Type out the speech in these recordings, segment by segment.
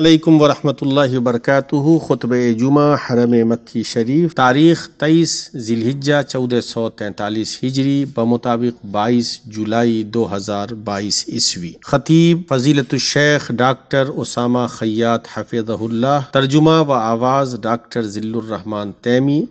अल्लाम वरहमल वरक जुमा हरम मक्की शरीफ तारीख़ तेईस ज़िलहिज्जा चौदह सौ तैतालीस हिजरी बमुताबिक बाईस जुलाई दो हज़ार बाईस ईस्वी ख़तीब शेख डॉक्टर उसामा खयात हफिज़ल्ला तर्जुमा व आवाज़ डॉक्टर रहमान तैमी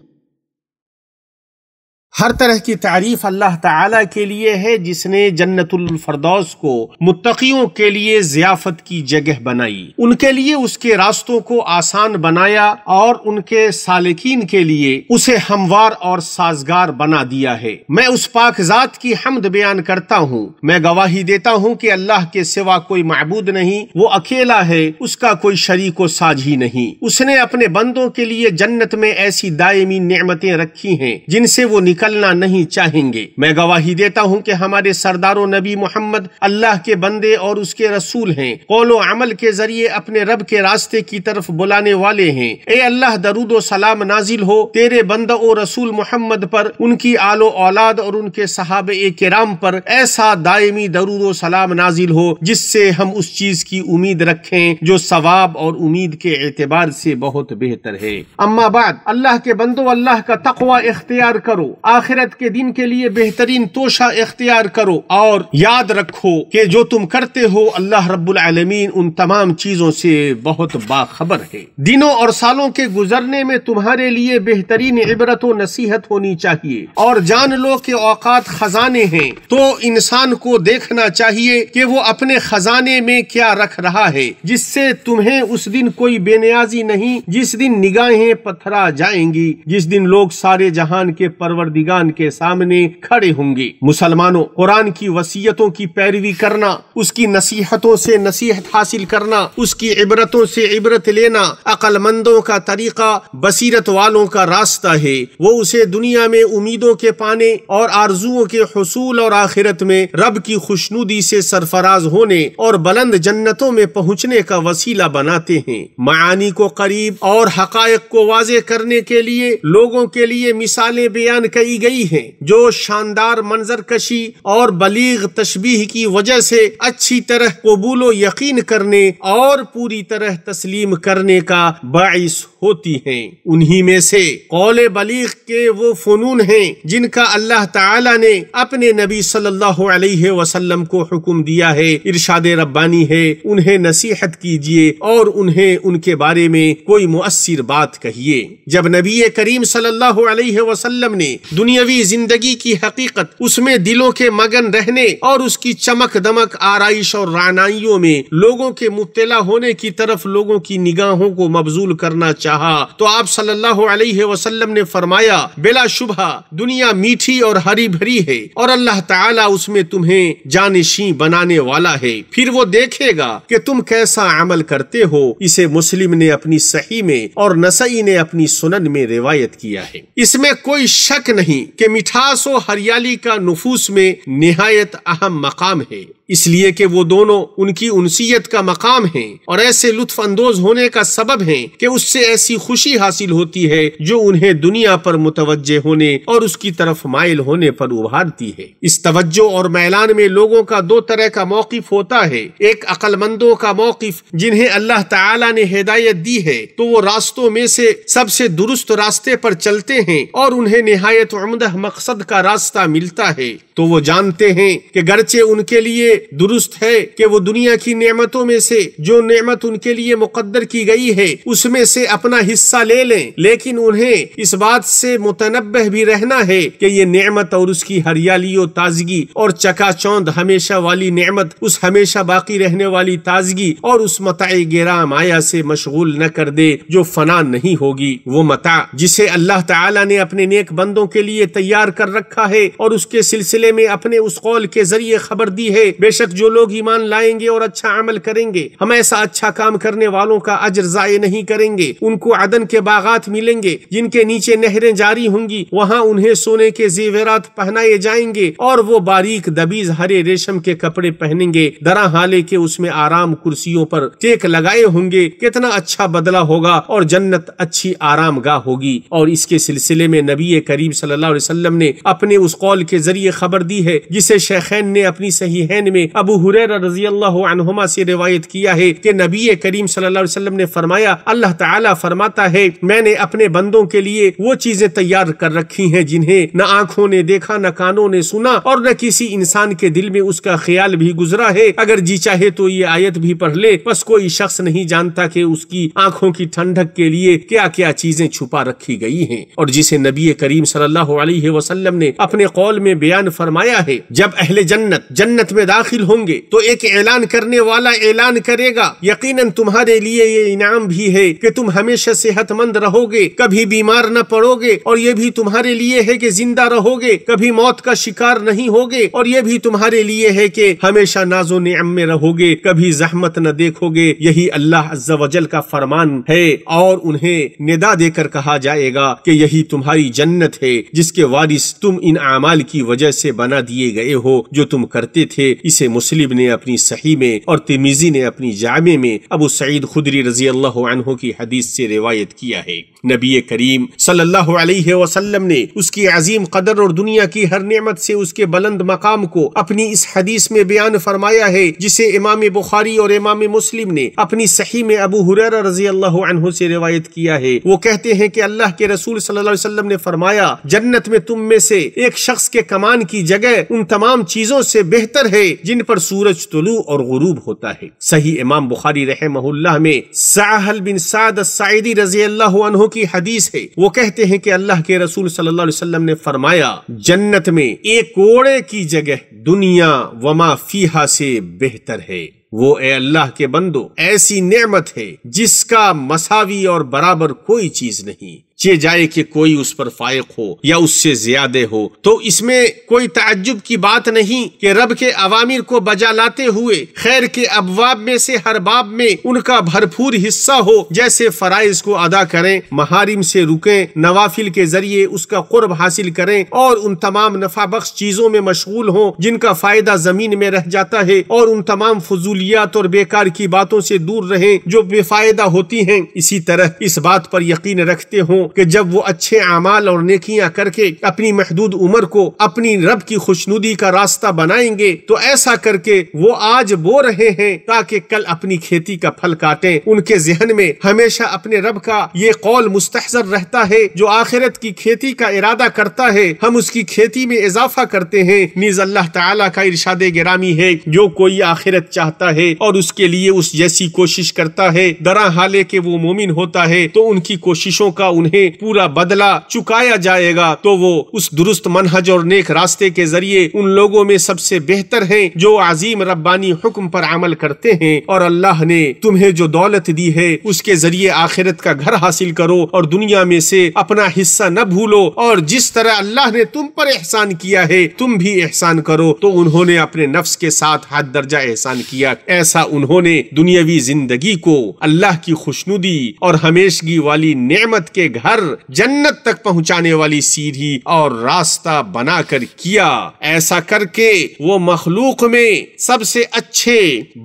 हर तरह की तारीफ अल्लाह ताला के लिए है जिसने जन्नतुलफरदौस को मुत्तकियों के लिए जियाफत की जगह बनाई उनके लिए उसके रास्तों को आसान बनाया और उनके सालिकीन के लिए उसे हमवार और साजगार बना दिया है मैं उस पाक जात की हमद बयान करता हूँ मैं गवाही देता हूँ कि अल्लाह के सिवा कोई मबूद नहीं वो अकेला है उसका कोई शरीक साझी नहीं उसने अपने बंदों के लिए जन्नत में ऐसी दायमी नियमतें रखी हैं जिनसे वो निकाल निकलना नहीं चाहेंगे मैं गवाही देता हूँ कि हमारे सरदारों नबी मोहम्मद अल्लाह के बंदे और उसके रसूल हैं कौलो अमल के जरिए अपने रब के रास्ते की तरफ बुलाने वाले हैं ए अल्लाह दरूद सलाम नाजिल हो तेरे बंद और रसूल मोहम्मद पर उनकी आलो औलाद और उनके साहब ए कराम पर ऐसा दायमी दरूद सलाम नाजिल हो जिससे हम उस चीज की उम्मीद रखें जो सवाब और उम्मीद के एतबार से बहुत बेहतर है अम्मा बाद अल्लाह के बंदो अल्लाह का तकवा इख्तियार करो आखिरत के दिन के लिए बेहतरीन तोशा इख्तियार करो और याद रखो कि जो तुम करते हो अल्लाह रब्बुल आलमीन उन तमाम चीजों से बहुत बाखबर है दिनों और सालों के गुजरने में तुम्हारे लिए बेहतरीन इबरत व नसीहत होनी चाहिए और जान लो कि औकात खजाने हैं तो इंसान को देखना चाहिए कि वो अपने खजाने में क्या रख रहा है जिससे तुम्हें उस दिन कोई बेनियाजी नहीं जिस दिन निगाहें पत्थरा जाएंगी जिस दिन लोग सारे जहान के परवरदी ईमानगान के सामने खड़े होंगे मुसलमानों कुरान की वसीयतों की पैरवी करना उसकी नसीहतों से नसीहत हासिल करना उसकी इबरतों से इबरत लेना अकलमंदों का तरीका बसीरत वालों का रास्ता है वो उसे दुनिया में उम्मीदों के पाने और आरजुओं के हसूल और आखिरत में रब की खुशनुदी से सरफराज होने और बुलंद जन्नतों में पहुँचने का वसीला बनाते हैं मानी को करीब और हकायक को वाजे करने के लिए लोगों के लिए मिसालें बयान कई की गई है जो शानदार मंजर कशी और बलीग तशबीह की वजह से अच्छी तरह कबूलो यकीन करने और पूरी तरह तस्लीम करने का बाइस होती हैं उन्हीं में से कौल बलीग के वो फनून हैं जिनका अल्लाह ताला ने अपने नबी सल्लल्लाहु अलैहि वसल्लम को हुक्म दिया है इरशाद रब्बानी है उन्हें नसीहत कीजिए और उन्हें उनके बारे में कोई मुअसर बात कहिए जब नबी करीम सल्लल्लाहु अलैहि वसल्लम ने दुनियावी जिंदगी की हकीकत उसमें दिलों के मगन रहने और उसकी चमक दमक आरइश और रानाइयों में लोगों के मुबतला होने की तरफ लोगों की निगाहों को मबजूल करना चाह रहा तो आप सल्लल्लाहु अलैहि वसल्लम ने फरमाया बेला शुभ दुनिया मीठी और हरी भरी है और अल्लाह ताला उसमें तुम्हें जानशी बनाने वाला है फिर वो देखेगा कि तुम कैसा अमल करते हो इसे मुस्लिम ने अपनी सही में और नसई ने अपनी सुनन में रिवायत किया है इसमें कोई शक नहीं की मिठास और हरियाली का नफूस में निहायत अहम मकाम है इसलिए कि वो दोनों उनकी उनसीयत का मकाम हैं और ऐसे अंदोज होने का सबब हैं कि उससे ऐसी खुशी हासिल होती है जो उन्हें दुनिया पर मुतवजह होने और उसकी तरफ माइल होने पर उभारती है इस तवज्जो और मैलान में लोगों का दो तरह का मौकफ होता है एक अक्लमंदों का मौकफ जिन्हें अल्लाह ताला ने हिदायत दी है तो वो रास्तों में से सबसे दुरुस्त रास्ते पर चलते हैं और उन्हें नहायत उमदा मकसद का रास्ता मिलता है तो वो जानते हैं कि गर्चे उनके लिए दुरुस्त है कि वो दुनिया की नेमतों में से जो नेमत उनके लिए मुकद्दर की गई है उसमें से अपना हिस्सा ले लें लेकिन उन्हें इस बात से मुतनब भी रहना है कि ये नेमत और उसकी हरियाली और ताजगी और चकाचौंध हमेशा वाली नेमत उस हमेशा बाकी रहने वाली ताजगी और उस मताए गेरा माया से मशगूल न कर दे जो फना नहीं होगी वो मता जिसे अल्लाह ताला ने अपने नेक बंदों के लिए तैयार कर रखा है और उसके सिलसिले मामले में अपने उस कौल के जरिए खबर दी है बेशक जो लोग ईमान लाएंगे और अच्छा अमल करेंगे हम ऐसा अच्छा काम करने वालों का अजर जाये नहीं करेंगे उनको अदन के बागात मिलेंगे जिनके नीचे नहरें जारी होंगी वहाँ उन्हें सोने के जेवरात पहनाए जाएंगे और वो बारीक दबीज हरे रेशम के कपड़े पहनेंगे दरा हाले के उसमें आराम कुर्सियों पर टेक लगाए होंगे कितना अच्छा बदला होगा और जन्नत अच्छी आराम गाह होगी और इसके सिलसिले में नबी करीब सल्लाम ने अपने उस कौल के जरिए खबर खबर दी है जिसे शेखैन ने अपनी सहीहन में अबू हुरैर रजी अल्लाह से रिवायत किया है कि नबी करीम सल्लाम ने फरमाया अल्लाह ताला फरमाता है मैंने अपने बंदों के लिए वो चीजें तैयार कर रखी हैं जिन्हें न आंखों ने देखा न कानों ने सुना और न किसी इंसान के दिल में उसका ख्याल भी गुजरा है अगर जी चाहे तो ये आयत भी पढ़ ले बस कोई शख्स नहीं जानता की उसकी आँखों की ठंडक के लिए क्या क्या चीजें छुपा रखी गयी है और जिसे नबी करीम सल्लल्लाहु अलैहि वसल्लम ने अपने कौल में बयान फरमा फरमाया है जब अहले जन्नत जन्नत में दाखिल होंगे तो एक ऐलान करने वाला ऐलान करेगा यकीनन तुम्हारे लिए ये इनाम भी है कि तुम हमेशा सेहतमंद रहोगे कभी बीमार न पड़ोगे और ये भी तुम्हारे लिए है कि जिंदा रहोगे कभी मौत का शिकार नहीं होगे और ये भी तुम्हारे लिए है कि हमेशा नाजो नियम में रहोगे कभी जहमत न देखोगे यही अल्लाह अज्जावजल का फरमान है और उन्हें निदा देकर कहा जाएगा कि यही तुम्हारी जन्नत है जिसके वारिस तुम इन अमाल की वजह से बना दिए गए हो जो तुम करते थे इसे मुस्लिम ने अपनी सही में और तिमिजी ने अपनी जामे में अबू सईद खुदरी रजी अल्लाह की हदीस से रिवायत किया है नबी करीम सल्लल्लाहु अलैहि वसल्लम ने उसकी अजीम कदर और दुनिया की हर नेमत से उसके बुलंद मकाम को अपनी इस हदीस में बयान फरमाया है जिसे इमाम बुखारी और इमाम मुस्लिम ने अपनी सही में अबू हुररा रजी अल्लाह से रिवायत किया है वो कहते हैं कि अल्लाह के रसूल सल्लल्लाहु अलैहि वसल्लम ने फरमाया जन्नत में तुम में से एक शख्स के कमान की जगह उन तमाम चीजों से बेहतर है जिन पर सूरज तुलु और गुरूब होता है सही इमाम बुखारी रहमहुल्लाह में साहल बिन साद साइदी रजी अल्लाह की हदीस है वो कहते हैं कि अल्लाह के रसूल सल्लल्लाहु अलैहि वसल्लम ने फरमाया जन्नत में एक कोड़े की जगह दुनिया वमा फीहा से बेहतर है वो ए अल्लाह के बंदो ऐसी नेमत है जिसका मसावी और बराबर कोई चीज नहीं किए जाए कि कोई उस पर फायक हो या उससे ज्यादा हो तो इसमें कोई ताज्जुब की बात नहीं कि रब के अवामिर को बजा लाते हुए खैर के अबवाब में से हर बाब में उनका भरपूर हिस्सा हो जैसे फराइज को अदा करें महारिम से रुके नवाफिल के जरिए उसका कुर्ब हासिल करें और उन तमाम नफा बख्श चीजों में मशगूल हों जिनका फायदा जमीन में रह जाता है और उन तमाम फजूलियात और बेकार की बातों से दूर रहें जो बेफायदा होती हैं इसी तरह इस बात पर यकीन रखते हों कि जब वो अच्छे अमाल और नेकियां करके अपनी महदूद उम्र को अपनी रब की खुशनुदी का रास्ता बनाएंगे तो ऐसा करके वो आज बो रहे हैं ताकि कल अपनी खेती का फल काटे उनके जहन में हमेशा अपने रब का ये कौल मुस्तर रहता है जो आखिरत की खेती का इरादा करता है हम उसकी खेती में इजाफा करते हैं नीज अल्लाह तला का इर्शाद गिरामी है जो कोई आखिरत चाहता है और उसके लिए उस जैसी कोशिश करता है दरा हाले के वो मोमिन होता है तो उनकी कोशिशों का उन्हें उन्हें पूरा बदला चुकाया जाएगा तो वो उस दुरुस्त मनहज और नेक रास्ते के जरिए उन लोगों में सबसे बेहतर है जो अजीम रब्बानी हुक्म पर अमल करते हैं और अल्लाह ने तुम्हें जो दौलत दी है उसके जरिए आखिरत का घर हासिल करो और दुनिया में से अपना हिस्सा न भूलो और जिस तरह अल्लाह ने तुम पर एहसान किया है तुम भी एहसान करो तो उन्होंने अपने नफ्स के साथ हाथ दर्जा एहसान किया ऐसा उन्होंने दुनियावी जिंदगी को अल्लाह की खुशनुदी और हमेशगी वाली नेमत के घर हर जन्नत तक पहुंचाने वाली सीढ़ी और रास्ता बनाकर किया ऐसा करके वो मखलूक में सबसे अच्छे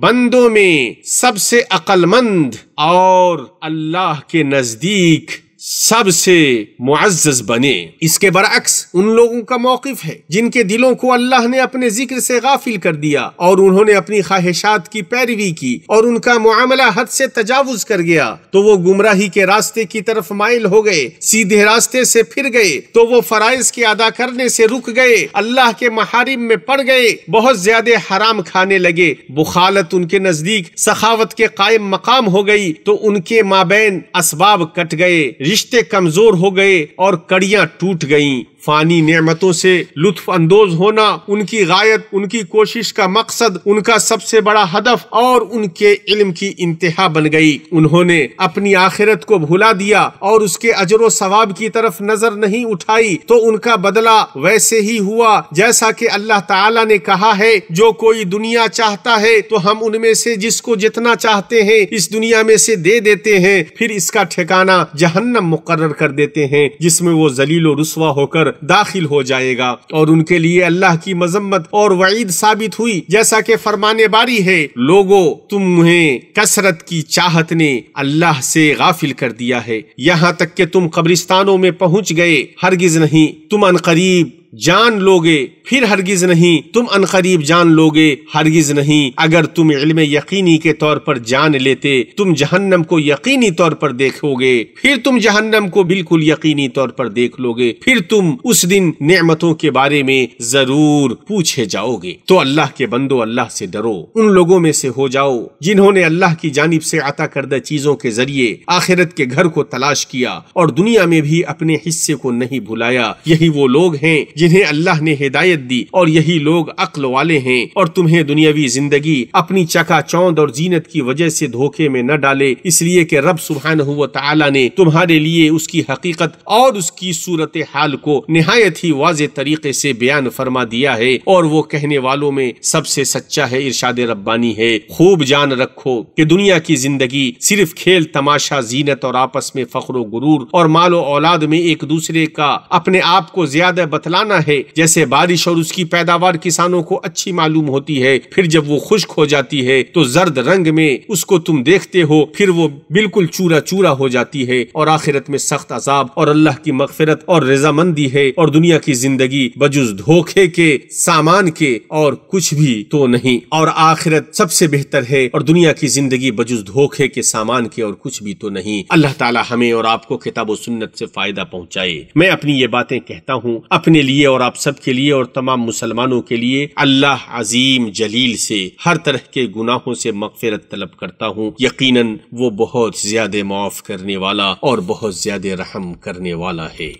बंदों में सबसे अक्लमंद और अल्लाह के नजदीक सबसे मुआजस बने इसके बरक्स उन लोगों का मौकफ है जिनके दिलों को अल्लाह ने अपने जिक्र से गाफिल कर दिया और उन्होंने अपनी ख्वाहिशात की पैरवी की और उनका मामला हद से तजावुज कर गया तो वो गुमराही के रास्ते की तरफ माइल हो गए सीधे रास्ते से फिर गए तो वो फराइज के अदा करने से रुक गए अल्लाह के महारिम में पड़ गए बहुत ज्यादा हराम खाने लगे बुखालत उनके नजदीक सखावत के कायम मकाम हो गई तो उनके माबेन इसबाब कट गए रिश्ते कमजोर हो गए और कड़ियां टूट गईं फानी नियमतों से लुत्फ अंदोज होना उनकी गायत उनकी कोशिश का मकसद उनका सबसे बड़ा हदफ और उनके इल्म की इंतहा बन गई उन्होंने अपनी आखिरत को भुला दिया और उसके अजर सवाब की तरफ नजर नहीं उठाई तो उनका बदला वैसे ही हुआ जैसा कि अल्लाह ताला ने कहा है जो कोई दुनिया चाहता है तो हम उनमें से जिसको जितना चाहते हैं इस दुनिया में से दे देते हैं फिर इसका ठिकाना जहन्नम मुकर्र कर देते हैं जिसमें वो जलीलो रुसवा होकर दाखिल हो जाएगा और उनके लिए अल्लाह की मजम्मत और वईद साबित हुई जैसा कि फरमाने बारी है लोगो तुम्हें कसरत की चाहत ने अल्लाह से गाफिल कर दिया है यहाँ तक के तुम कब्रिस्तानों में पहुँच गए हरगिज नहीं तुम अन करीब जान लोगे फिर हरगिज नहीं तुम अनकरीब जान लोगे हरगिज नहीं अगर तुम इल्म यकीनी के तौर पर जान लेते तुम जहन्नम को यकीनी तौर पर देखोगे फिर तुम जहन्नम को बिल्कुल यकीनी तौर पर देख लोगे फिर तुम उस दिन नेमतों के बारे में जरूर पूछे जाओगे तो अल्लाह के बंदो अल्लाह से डरो उन लोगों में से हो जाओ जिन्होंने अल्लाह की जानब से अता करदा चीजों के जरिए आखिरत के घर को तलाश किया और दुनिया में भी अपने हिस्से को नहीं भुलाया यही वो लोग हैं जिन्हें अल्लाह ने हिदायत दी और यही लोग अक्ल वाले हैं और तुम्हें दुनियावी जिंदगी अपनी चका चौंद और जीनत की वजह से धोखे में न डाले इसलिए कि रब सुबहान तला ने तुम्हारे लिए उसकी हकीकत और उसकी सूरत हाल को नहायत ही वाज तरीके से बयान फरमा दिया है और वो कहने वालों में सबसे सच्चा है इर्शाद रब्बानी है खूब जान रखो कि दुनिया की जिंदगी सिर्फ खेल तमाशा जीनत और आपस में फख्र गुरूर और मालो औलाद में एक दूसरे का अपने आप को ज्यादा बतलाना खजाना है जैसे बारिश और उसकी पैदावार किसानों को अच्छी मालूम होती है फिर जब वो खुश्क हो जाती है तो जर्द रंग में उसको तुम देखते हो फिर वो बिल्कुल चूरा चूरा हो जाती है और आखिरत में सख्त अजाब और अल्लाह की मगफिरत और रजामंदी है और दुनिया की जिंदगी बजुज धोखे के सामान के और कुछ भी तो नहीं और आखिरत सबसे बेहतर है और दुनिया की जिंदगी बजुज धोखे के सामान के और कुछ भी तो नहीं अल्लाह ताला हमें और आपको किताब सुन्नत से फायदा पहुंचाए मैं अपनी ये बातें कहता हूँ अपने लिए लिए और आप सब के लिए और तमाम मुसलमानों के लिए अल्लाह अजीम जलील से हर तरह के गुनाहों से मकफिरत तलब करता हूँ यकीनन वो बहुत ज्यादा माफ करने वाला और बहुत ज्यादा रहम करने वाला है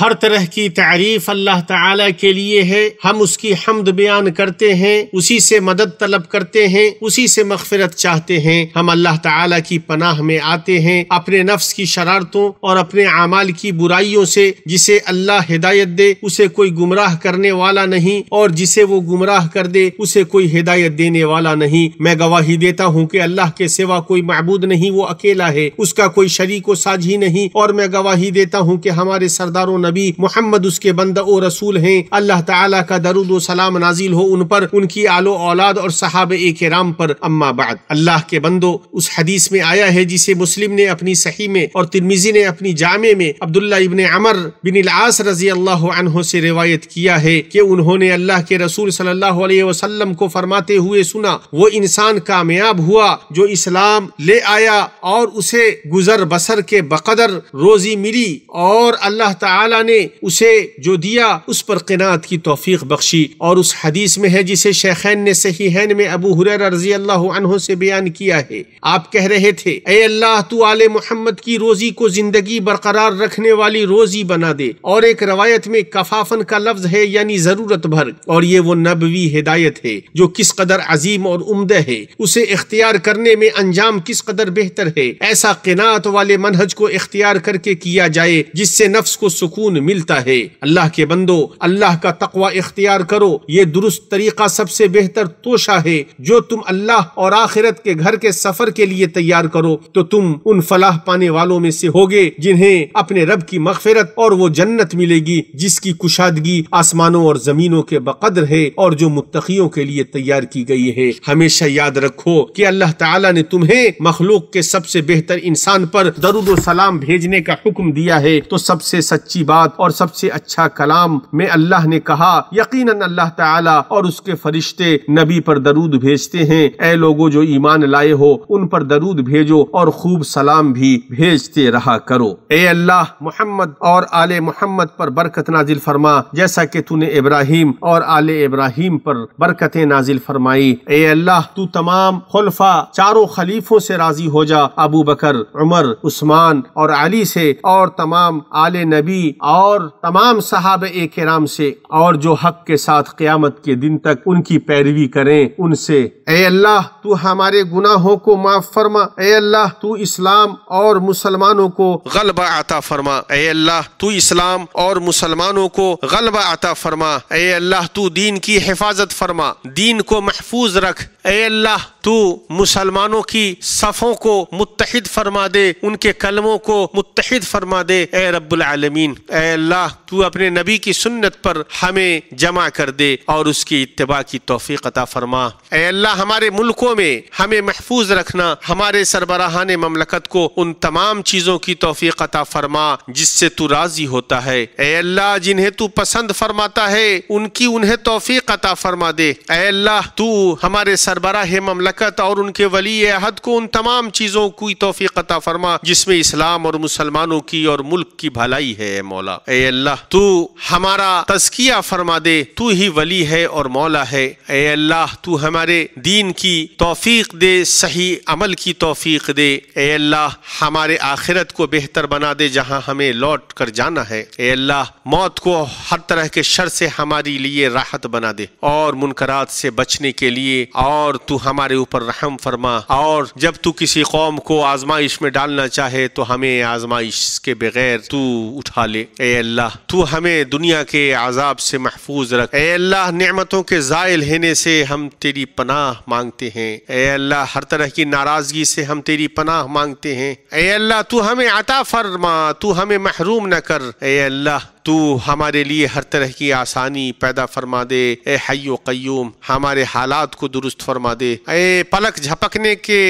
हर तरह की तारीफ अल्लाह ताला के लिए है हम उसकी हमद बयान करते हैं उसी से मदद तलब करते हैं उसी से मगफरत चाहते हैं हम अल्लाह ताला की पनाह में आते हैं अपने नफ्स की शरारतों और अपने अमाल की बुराइयों से जिसे अल्लाह हिदायत दे उसे कोई गुमराह करने वाला नहीं और जिसे वो गुमराह कर दे उसे कोई हिदायत देने वाला नहीं मैं गवाही देता हूँ कि अल्लाह के सिवा कोई महबूद नहीं वो अकेला है उसका कोई शरीक व साझी नहीं और मैं गवाही देता हूँ कि हमारे सरदारों नबी मोहम्मद उसके बंद ओ रसूल हैं अल्लाह ताला का दरुद सलाम नाजिल हो उन पर उनकी आलो औलाद और सहाब एक राम पर अम्मा बाद अल्लाह के बंदो उस हदीस में आया है जिसे मुस्लिम ने अपनी सही में और तिरमिजी ने अपनी जामे में अब्दुल्ला इबन अमर बिन आस रजी अल्लाह से रिवायत किया है कि उन्होंने अल्लाह के रसूल सल्लल्लाहु अलैहि वसल्लम को फरमाते हुए सुना वो इंसान कामयाब हुआ जो इस्लाम ले आया और उसे गुजर बसर के बकदर रोजी मिली और अल्लाह ताला ताला ने उसे जो दिया उस पर किनात की तोफीक बख्शी और उस हदीस में है जिसे शेखैन ने सहीहन में अबू हुरर रजी अल्लाह से बयान किया है आप कह रहे थे ए अल्लाह तू आल मोहम्मद की रोजी को जिंदगी बरकरार रखने वाली रोजी बना दे और एक रवायत में कफाफन का लफ्ज है यानी जरूरत भर और ये वो नबवी हिदायत है जो किस कदर अजीम और उम्दा है उसे इख्तियार करने में अंजाम किस कदर बेहतर है ऐसा किनात वाले मनहज को इख्तियार करके किया जाए जिससे नफ्स को सुकून सुकून मिलता है अल्लाह के बंदो अल्लाह का तकवा इख्तियार करो ये दुरुस्त तरीका सबसे बेहतर तोशा है जो तुम अल्लाह और आखिरत के घर के सफर के लिए तैयार करो तो तुम उन फलाह पाने वालों में से होगे जिन्हें अपने रब की मगफिरत और वो जन्नत मिलेगी जिसकी कुशादगी आसमानों और जमीनों के बकदर है और जो मुतकियों के लिए तैयार की गई है हमेशा याद रखो कि अल्लाह ताला ने तुम्हें मखलूक के सबसे बेहतर इंसान पर दरुद सलाम भेजने का हुक्म दिया है तो सबसे सच्ची बात बात और सबसे अच्छा कलाम में अल्लाह ने कहा यकीन अल्लाह ताला और उसके फरिश्ते नबी पर दरूद भेजते हैं ऐ लोगो जो ईमान लाए हो उन पर दरूद भेजो और खूब सलाम भी भेजते रहा करो ए अल्लाह मोहम्मद और आले मोहम्मद पर बरकत नाजिल फरमा जैसा कि तूने इब्राहिम और आले इब्राहिम पर बरकतें नाजिल फरमाई ए अल्लाह तू तमाम खुलफा चारों खलीफों से राजी हो जा अबू बकर उमर उस्मान और अली से और तमाम आले नबी और तमाम साहब कराम से और जो हक के साथ क्यामत के दिन तक उनकी पैरवी करें उनसे ए अल्लाह तू हमारे गुनाहों को माफ़ फरमा ए अल्लाह तू इस्लाम और मुसलमानों को गलबा आता फरमा ए अल्लाह तू इस्लाम और मुसलमानों को गलबा आता फरमा ए अल्लाह तू दीन की हिफाजत फरमा दीन को महफूज रख ए अल्लाह तू मुसलमानों की सफ़ों को मुतहद फरमा दे उनके कलमों को मुतहद फरमा दे ए रबालमीन अल्लाह तू अपने नबी की सुन्नत पर हमें जमा कर दे और उसकी इतबा की तोफ़ी अता फरमा अल्लाह हमारे मुल्कों में हमें महफूज रखना हमारे सरबराहान ममलकत को उन तमाम चीज़ों की तोफ़ी अता फरमा जिससे तू राज़ी होता है अल्लाह जिन्हें तू पसंद फरमाता है उनकी उन्हें तोफ़ी अता फरमा दे अल्लाह तू हमारे सरबराह ममलकत बरकत और उनके वली अहद को उन तमाम चीज़ों की तोफ़ी कता फरमा जिसमें इस्लाम और मुसलमानों की और मुल्क की भलाई है मौला ए अल्लाह तू हमारा तस्किया फरमा दे तू ही वली है और मौला है ए अल्लाह तू हमारे दीन की तोफ़ीक दे सही अमल की तोफ़ीक दे ए अल्लाह हमारे आखिरत को बेहतर बना दे जहाँ हमें लौट कर जाना है ए अल्लाह मौत को हर तरह के शर से हमारे लिए राहत बना दे और मुनकरात से बचने के लिए और तू हमारे ऊपर रहम फरमा और जब तू किसी कौम को आजमाइश में डालना चाहे तो हमें आजमाइश के बगैर तू उठा ले अल्लाह तू हमें दुनिया के आजाब से महफूज रख ए अल्लाह नमतों के ज़ायल होने से हम तेरी पनाह मांगते हैं ए अल्लाह हर तरह की नाराज़गी से हम तेरी पनाह मांगते हैं ए अल्लाह तू हमें अता फरमा तू हमें महरूम न कर ए अल्लाह तू हमारे लिए हर तरह की आसानी पैदा फरमा दे ए हयो क्यूम हमारे हालात को दुरुस्त फरमा दे ए पलक झपकने के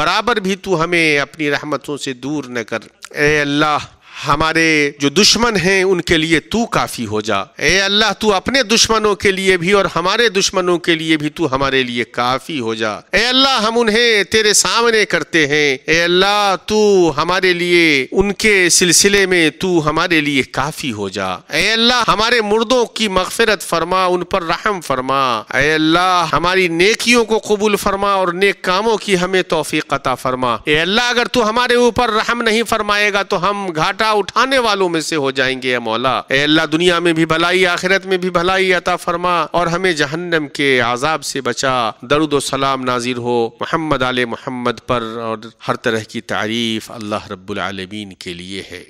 बराबर भी तू हमें अपनी रहमतों से दूर न कर ए अल्लाह हमारे जो दुश्मन हैं उनके लिए तू काफ़ी हो जा ए अल्लाह तू अपने दुश्मनों के लिए भी और हमारे दुश्मनों के लिए भी तू हमारे लिए काफ़ी हो जा ए अल्लाह हम उन्हें तेरे सामने करते हैं ए अल्लाह तू हमारे लिए उनके सिलसिले में तू हमारे लिए काफ़ी हो जा ए अल्लाह हमारे मुर्दों की मगफरत फरमा उन पर रहम फरमा ए अल्लाह हमारी नेकियों को कबूल फरमा और नेक कामों की हमें तोफ़ी अता फरमा ए अल्लाह अगर तू हमारे ऊपर रहम नहीं फरमाएगा तो हम घाटा खतरा उठाने वालों में से हो जाएंगे मौला अल्लाह दुनिया में भी भलाई आखिरत में भी भलाई अता फरमा और हमें जहन्नम के आजाब से बचा दरुद सलाम नाजिर हो मोहम्मद आल मोहम्मद पर और हर तरह की तारीफ अल्लाह रब्बुलमीन के लिए है